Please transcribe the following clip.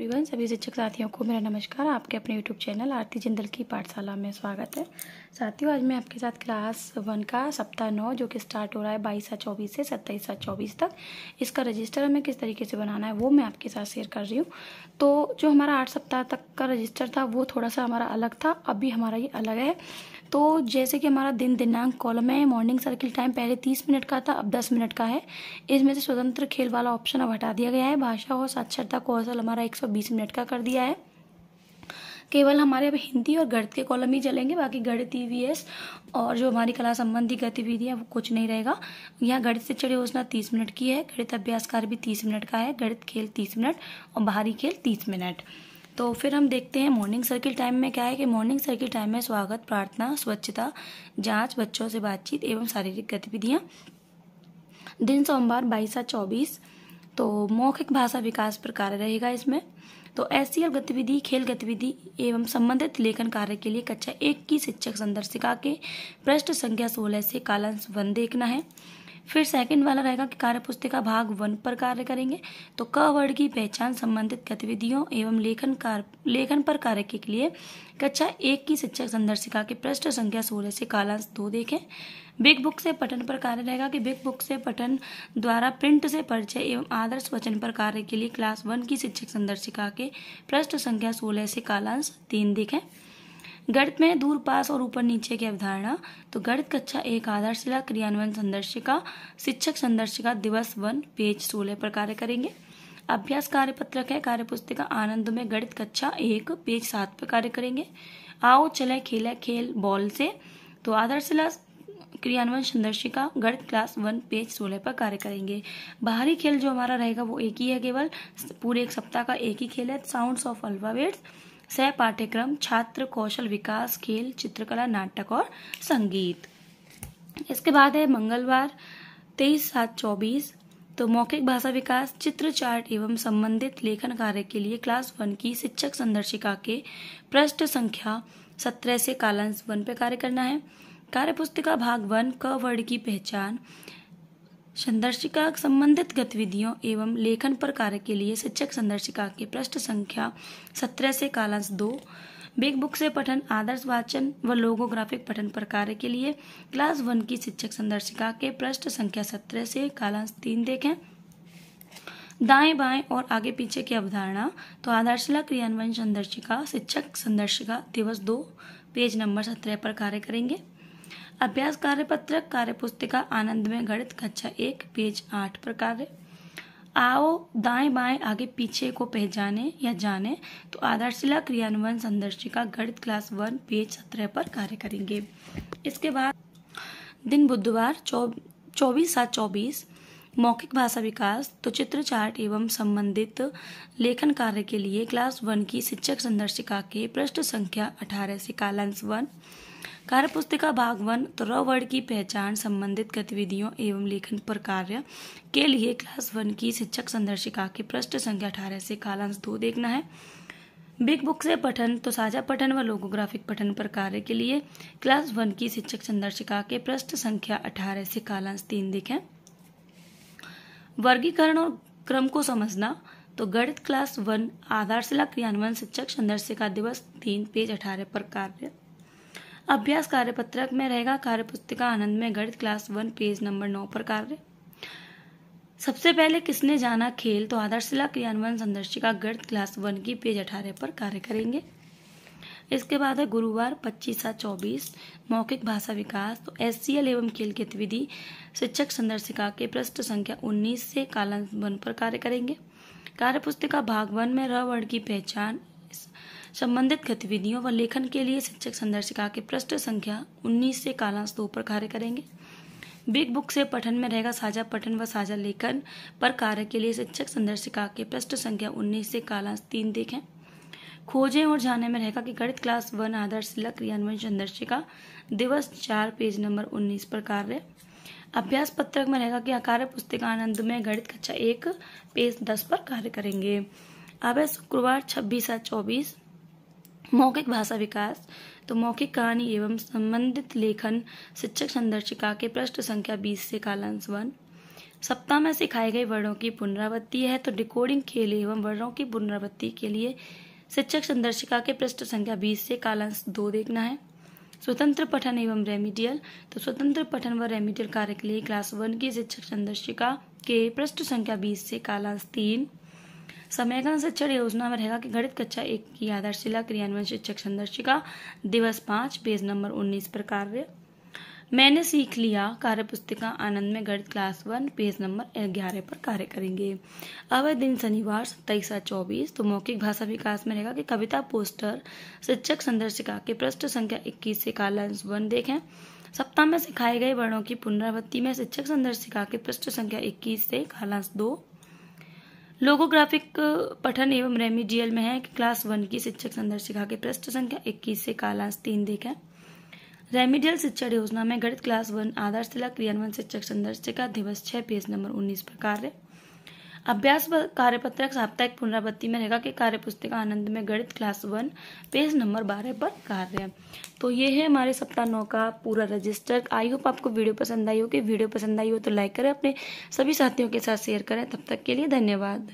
everyone सभी शिक्षक साथियों को मेरा नमस्कार आपके अपने यूट्यूब चैनल आरती जिंदल की पाठशाला में स्वागत है साथियों आज मैं आपके साथ क्लास वन का सप्ताह नौ जो कि स्टार्ट हो रहा है बाईस सात चौबीस से सत्ताईस सात चौबीस तक इसका रजिस्टर हमें किस तरीके से बनाना है वो मैं आपके साथ शेयर कर रही हूँ तो जो हमारा आठ सप्ताह तक का रजिस्टर था वो थोड़ा सा हमारा अलग था अभी हमारा ये अलग है तो जैसे कि हमारा दिन दिनांक कॉलम है मॉर्निंग सर्किल टाइम पहले तीस मिनट का था अब दस मिनट का है इसमें से स्वतंत्र खेल वाला ऑप्शन अब हटा दिया गया है भाषा और साक्षरता को असल हमारा एक सौ बीस मिनट का कर दिया है केवल हमारे अब हिंदी और गणित के कॉलम ही चलेंगे बाकी गणित ई e और जो हमारी कला संबंधी गतिविधियाँ वो कुछ नहीं रहेगा यहाँ गणित से चढ़ी योजना तीस मिनट की है गणित अभ्यास कार्य भी तीस मिनट का है गणित खेल तीस मिनट और बाहरी खेल तीस मिनट तो फिर हम देखते हैं मॉर्निंग सर्किल टाइम में क्या है कि मॉर्निंग सर्किल टाइम में स्वागत प्रार्थना स्वच्छता जांच बच्चों से बातचीत एवं शारीरिक गतिविधियां दिन सोमवार बाईस चौबीस तो मौखिक भाषा विकास पर कार्य रहेगा इसमें तो ऐसी गतिविधि खेल गतिविधि एवं संबंधित लेखन कार्य के लिए कक्षा एक की शिक्षक संदर्शिका के पृष्ठ संख्या सोलह से कालांश वन देखना है फिर सेकंड वाला रहेगा कि कार्य पुस्तिका भाग वन पर कार्य करेंगे तो क वर्ड की पहचान संबंधित गतिविधियों एवं लेखन कार्य लेखन पर कार्य के लिए कक्षा एक की शिक्षक संदर्शिका की पृष्ठ संख्या सोलह से कालांश दो देखें बिग बुक से पठन पर कार्य रहेगा कि बिग बुक से पठन द्वारा प्रिंट से परिचय एवं आदर्श वचन पर कार्य के लिए क्लास वन की शिक्षक संदर्शिका के पृष्ठ संख्या सोलह से कालांश तीन देखें गणित में दूर पास और ऊपर नीचे की अवधारणा तो गणित कक्षा एक आधारशिला क्रियान्वयन संदर्शिका शिक्षक संदर्शिका दिवस वन पेज सोलह पर कार्य करेंगे अभ्यास कार्य पत्रक है कार्य पुस्तिका आनंद में गणित कक्षा एक पेज सात पर कार्य करेंगे आओ चले खेले खेल बॉल से तो आधारशिला क्रियान्वयन संदर्शिका गणित क्लास वन पेज सोलह पर कार्य करेंगे बाहरी खेल जो हमारा रहेगा वो एक ही है केवल पूरे एक सप्ताह का एक ही खेल है साउंड्स ऑफ अल्फावेट्स सह पाठ्यक्रम छात्र कौशल विकास खेल चित्रकला नाटक और संगीत इसके बाद है मंगलवार तेईस सात चौबीस तो मौखिक भाषा विकास चित्र चार्ट एवं संबंधित लेखन कार्य के लिए क्लास वन की शिक्षक संदर्शिका के पृष्ठ संख्या सत्रह से कालांश वन पे कार्य करना है कार्य पुस्तिका भाग वन क वर्ड की पहचान संदर्शिका संबंधित गतिविधियों एवं लेखन पर कार्य के लिए शिक्षक संदर्शिका के पृष्ठ संख्या सत्रह से कालांश दो बिग बुक से पठन आदर्श वाचन व लोगोग्राफिक पठन पर कार्य के लिए क्लास वन की शिक्षक संदर्शिका के पृष्ठ संख्या सत्रह से कालांश तीन देखें दाएं बाएं और आगे पीछे की अवधारणा तो आधारशिला क्रियान्वयन संदर्शिका शिक्षक संदर्शिका दिवस दो पेज नंबर सत्रह पर कार्य करेंगे अभ्यास कार्य पत्र कार्य पुस्तिका आनंद में गणित कक्षा एक पेज आठ पर कार्य आओ दाएं बाएं आगे पीछे को पहचाने या जाने तो आधारशिला क्रियान्वयन संदर्शिका गणित क्लास वन पेज सत्रह पर कार्य करेंगे इसके बाद दिन बुधवार चौबीस सात चौबीस मौखिक भाषा विकास तो चित्र चार्ट एवं संबंधित लेखन कार्य के लिए क्लास वन की शिक्षक संदर्शिका के पृष्ठ संख्या अठारह से कालांश वन कार्य पुस्तिका भाग वन तो र वर्ड की पहचान संबंधित गतिविधियों एवं लेखन पर कार्य के लिए क्लास वन की शिक्षक संदर्शिका के पृष्ठ संख्या अठारह से कालांश दो देखना है बिग बुक से पठन तो साझा पठन व लोगोग्राफिक पठन पर कार्य के लिए क्लास वन की शिक्षक संदर्शिका के पृष्ठ संख्या अठारह से कालांश तीन देखें वर्गीकरण और क्रम को समझना तो गणित क्लास वन आधारशिला क्रियान्वयन शिक्षक संदर्शिका दिवस तीन पेज अठारह पर कार्य अभ्यास कार्य पत्रक में रहेगा कार्य पुस्तिका आनंद में गणित क्लास वन पेज नंबर नौ पर कार्य सबसे पहले किसने जाना खेल तो आधारशिला क्रियान्वयन संदर्शिका गणित क्लास वन की पेज अठारह पर कार्य करेंगे इसके बाद है गुरुवार पच्चीस सात चौबीस मौखिक भाषा विकास तो एस एवं खेल गतिविधि शिक्षक संदर्शिका के पृष्ठ संख्या उन्नीस से वन पर कार्य करेंगे कार्य पुस्तिका भाग वन में रह वर्ण की पहचान संबंधित गतिविधियों व लेखन के लिए शिक्षक संदर्शिका के पृष्ठ संख्या उन्नीस से कालांश दो पर कार्य करेंगे बिग बुक से पठन में रहेगा साझा पठन व साझा लेखन पर कार्य के लिए शिक्षक संदर्शिका के पृष्ठ संख्या उन्नीस से कालांश तीन देखें खोजें और जाने में रहेगा कि गणित क्लास वन आदर्श शिला क्रियान्वयन चंद्रशिका दिवस चार पेज नंबर उन्नीस पर कार्य अभ्यास पत्रक में रहेगा कि आकार पुस्तिकानंद में गणित कक्षा एक पेज दस पर कार्य करेंगे अब है शुक्रवार छब्बीस या चौबीस मौखिक भाषा विकास तो मौखिक कहानी एवं संबंधित लेखन शिक्षक संदर्शिका के पृष्ठ संख्या बीस से कालांश वन सप्ताह में सिखाए गए वर्णों की पुनरावृत्ति है तो डिकोडिंग के लिए एवं वर्णों की पुनरावृत्ति के लिए शिक्षक संदर्शिका के पृष्ठ संख्या बीस से कालांश दो देखना है स्वतंत्र पठन एवं रेमिडियल तो स्वतंत्र पठन व रेमिडियल कार्य के लिए क्लास वन की शिक्षक संदर्शिका के पृष्ठ संख्या बीस से कालांश तीन का शिक्षण योजना में रहेगा कि गणित कक्षा एक की आधारशिला क्रियान्वयन शिक्षक संदर्शिका दिवस पांच पेज नंबर उन्नीस पर कार्य मैंने सीख लिया कार्य पुस्तिका आनंद में गणित क्लास वन पेज नंबर ग्यारह पर कार्य करेंगे अब दिन शनिवार सत्ताईस सात चौबीस तो मौखिक भाषा विकास में रहेगा कि कविता पोस्टर शिक्षक संदर्शिका के पृष्ठ संख्या इक्कीस से कालांश वन देखें सप्ताह में सिखाए गए वर्णों की पुनरावृत्ति में शिक्षक संदर्शिका के पृष्ठ संख्या इक्कीस से कालांश दो लोगोग्राफिक पठन एवं रेमिडियल में है कि क्लास वन की शिक्षक संदर्शिका के पृष्ठ संख्या इक्कीस से कालांश तीन देखें रेमिडियल शिक्षा योजना में गणित क्लास वन आदर्श तिलक क्रियान्वयन शिक्षक का दिवस छह पेज नंबर उन्नीस पर कार्य अभ्यास कार्यपत्रक साप्ताहिक पुनरावृत्ति में रहेगा कि कार्य पुस्तिका आनंद में गणित क्लास वन पेज नंबर बारह पर कार्य तो ये है हमारे सप्ताह नौ का पूरा रजिस्टर आई होप आपको वीडियो पसंद आई हो कि वीडियो पसंद आई हो तो लाइक करें अपने सभी साथियों के साथ शेयर करें तब तक के लिए धन्यवाद